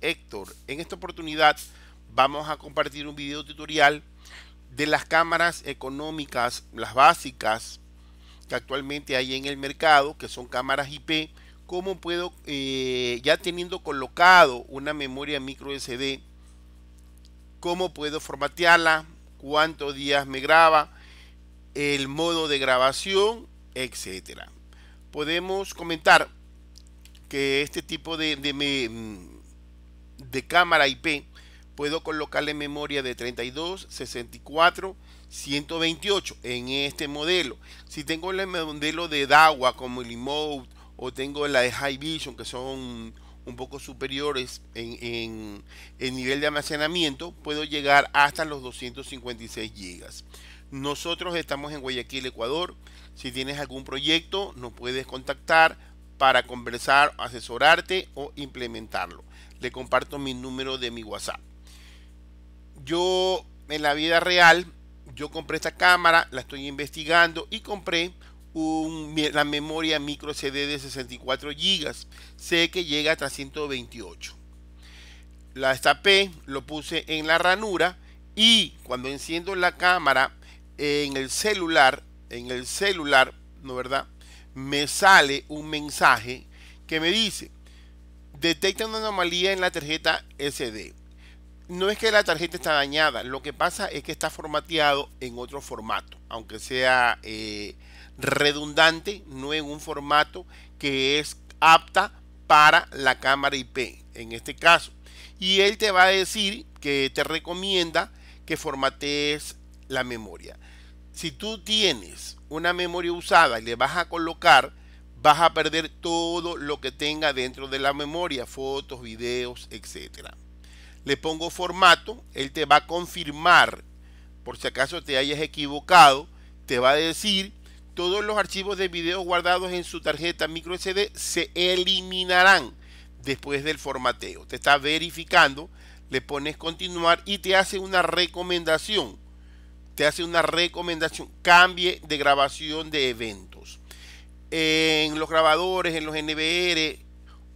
Héctor. En esta oportunidad vamos a compartir un video tutorial de las cámaras económicas, las básicas que actualmente hay en el mercado, que son cámaras IP, cómo puedo, eh, ya teniendo colocado una memoria micro SD, cómo puedo formatearla, cuántos días me graba, el modo de grabación, etcétera. Podemos comentar que este tipo de, de, mm, de cámara IP, puedo colocarle memoria de 32, 64, 128 en este modelo. Si tengo el modelo de DAWA como el Emote o tengo la de High Vision que son un poco superiores en, el nivel de almacenamiento, puedo llegar hasta los 256 GB. Nosotros estamos en Guayaquil, Ecuador. Si tienes algún proyecto, nos puedes contactar para conversar, asesorarte o implementarlo le comparto mi número de mi WhatsApp. Yo en la vida real, yo compré esta cámara, la estoy investigando y compré la memoria micro CD de 64 GB. Sé que llega hasta 128. La destapé, lo puse en la ranura y cuando enciendo la cámara en el celular, en el celular, ¿no verdad? Me sale un mensaje que me dice detecta una anomalía en la tarjeta SD. No es que la tarjeta está dañada, lo que pasa es que está formateado en otro formato, aunque sea eh, redundante, no en un formato que es apta para la cámara IP, en este caso. Y él te va a decir que te recomienda que formatees la memoria. Si tú tienes una memoria usada y le vas a colocar vas a perder todo lo que tenga dentro de la memoria, fotos, videos, etc. Le pongo formato, él te va a confirmar, por si acaso te hayas equivocado, te va a decir, todos los archivos de video guardados en su tarjeta micro SD se eliminarán después del formateo. Te está verificando, le pones continuar y te hace una recomendación. Te hace una recomendación, cambie de grabación de eventos en los grabadores, en los NBR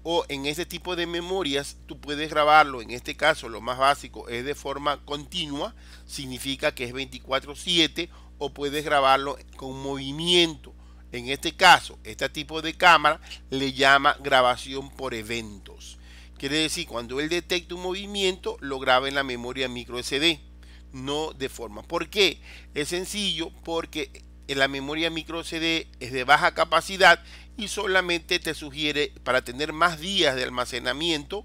o en ese tipo de memorias, tú puedes grabarlo. En este caso, lo más básico es de forma continua, significa que es 24/7 o puedes grabarlo con movimiento. En este caso, este tipo de cámara le llama grabación por eventos. Quiere decir, cuando él detecta un movimiento, lo graba en la memoria micro SD, no de forma. ¿Por qué? Es sencillo porque la memoria micro CD es de baja capacidad y solamente te sugiere para tener más días de almacenamiento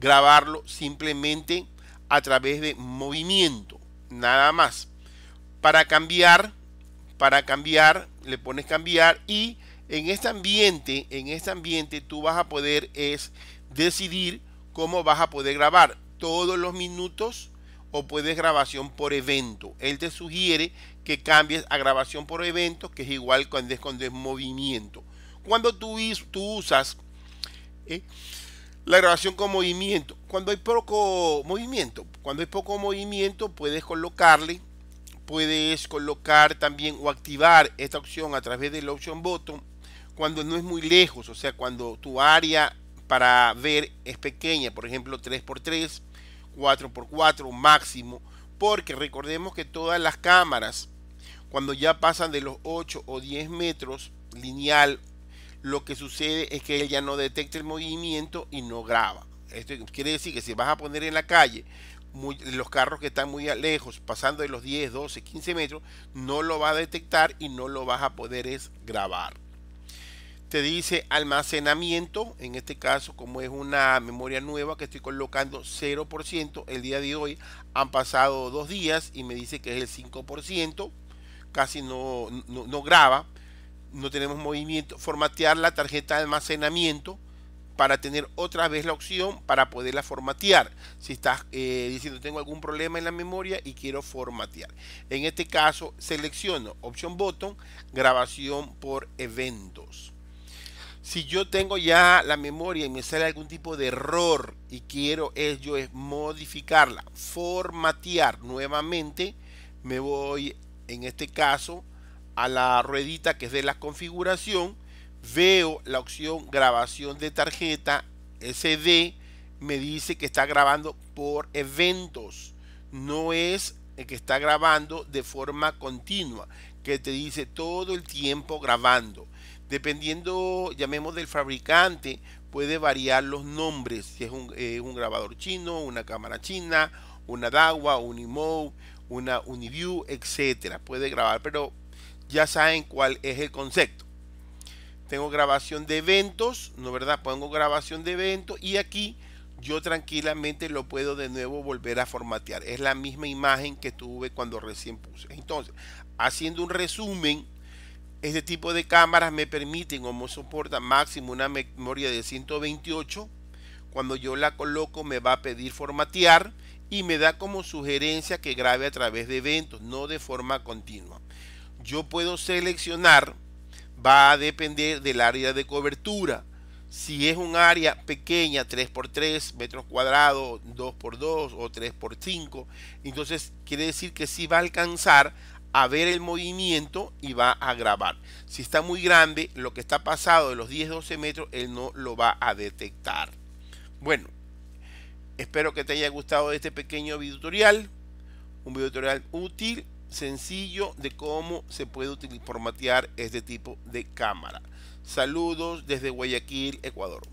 grabarlo simplemente a través de movimiento, nada más. Para cambiar, para cambiar, le pones cambiar y en este ambiente, en este ambiente tú vas a poder es decidir cómo vas a poder grabar todos los minutos o puedes grabación por evento. Él te sugiere que cambies a grabación por evento, que es igual cuando es, movimiento. Cuando tú, tú usas ¿eh? la grabación con movimiento, cuando hay poco movimiento, cuando hay poco movimiento puedes colocarle, puedes colocar también o activar esta opción a través del option button cuando no es muy lejos, o sea, cuando tu área para ver es pequeña, por ejemplo 3x3, 4x4 máximo, porque recordemos que todas las cámaras, cuando ya pasan de los 8 o 10 metros lineal, lo que sucede es que ella ya no detecta el movimiento y no graba. Esto quiere decir que si vas a poner en la calle los carros que están muy lejos, pasando de los 10, 12, 15 metros, no lo va a detectar y no lo vas a poder grabar te dice almacenamiento, en este caso como es una memoria nueva que estoy colocando 0% el día de hoy, han pasado dos días y me dice que es el 5%, casi no, graba, no tenemos movimiento, formatear la tarjeta de almacenamiento para tener otra vez la opción para poderla formatear. Si estás eh, diciendo tengo algún problema en la memoria y quiero formatear. En este caso selecciono opción botón grabación por eventos si yo tengo ya la memoria y me sale algún tipo de error y quiero ello es modificarla, formatear nuevamente, me voy en este caso a la ruedita que es de la configuración, veo la opción grabación de tarjeta SD, me dice que está grabando por eventos, no es el que está grabando de forma continua, que te dice todo el tiempo grabando. Dependiendo, llamemos del fabricante, puede variar los nombres, si es un, eh, grabador chino, una cámara china, una DAWA, un IMO, una Uniview, etcétera. Puede grabar, pero ya saben cuál es el concepto. Tengo grabación de eventos, ¿no verdad? Pongo grabación de eventos y aquí yo tranquilamente lo puedo de nuevo volver a formatear. Es la misma imagen que tuve cuando recién puse. Entonces, haciendo un resumen, este tipo de cámaras me permiten o me soporta máximo una memoria de 128. Cuando yo la coloco me va a pedir formatear y me da como sugerencia que grabe a través de eventos, no de forma continua. Yo puedo seleccionar, va a depender del área de cobertura. Si es un área pequeña, 3x3 metros cuadrados, 2x2 o 3x5, entonces quiere decir que sí va a alcanzar a ver el movimiento y va a grabar. Si está muy grande, lo que está pasado de los 10-12 metros, él no lo va a detectar. Bueno, espero que te haya gustado este pequeño video tutorial. Un video tutorial útil, sencillo de cómo se puede formatear este tipo de cámara. Saludos desde Guayaquil, Ecuador.